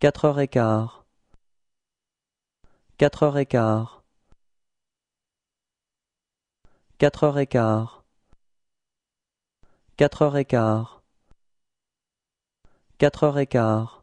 Quatre heures et quart. Quatre heures et quart. Quatre heures et quart. Quatre heures et quart. Quatre heures et